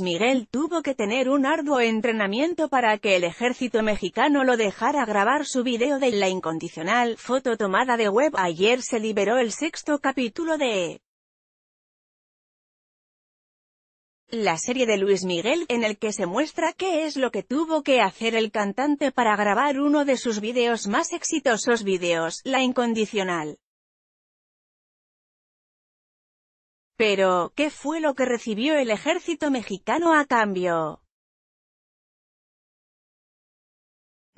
Luis Miguel tuvo que tener un arduo entrenamiento para que el ejército mexicano lo dejara grabar su video de La Incondicional, foto tomada de web. Ayer se liberó el sexto capítulo de la serie de Luis Miguel, en el que se muestra qué es lo que tuvo que hacer el cantante para grabar uno de sus videos más exitosos videos, La Incondicional. Pero, ¿qué fue lo que recibió el ejército mexicano a cambio?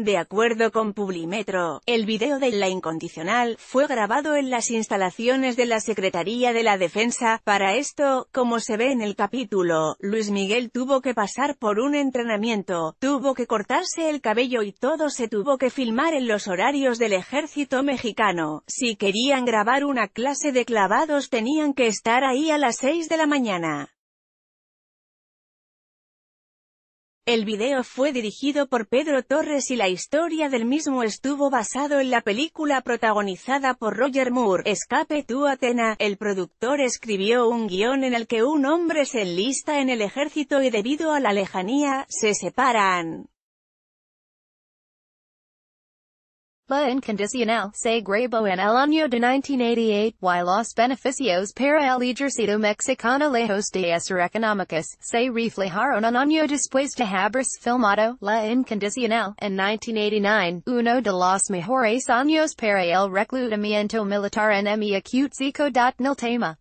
De acuerdo con Publimetro, el video de La Incondicional fue grabado en las instalaciones de la Secretaría de la Defensa. Para esto, como se ve en el capítulo, Luis Miguel tuvo que pasar por un entrenamiento, tuvo que cortarse el cabello y todo se tuvo que filmar en los horarios del ejército mexicano. Si querían grabar una clase de clavados tenían que estar ahí a las 6 de la mañana. El video fue dirigido por Pedro Torres y la historia del mismo estuvo basado en la película protagonizada por Roger Moore, Escape to Atena. El productor escribió un guión en el que un hombre se enlista en el ejército y debido a la lejanía, se separan. La Incondicional, grabó en el Año de 1988, y los beneficios para el ejercito mexicano lejos de ser económicas, se reflejaron un año después de haberse filmado, La Incondicional, en 1989, uno de los mejores años para el reclutamiento militar en mi acute tema.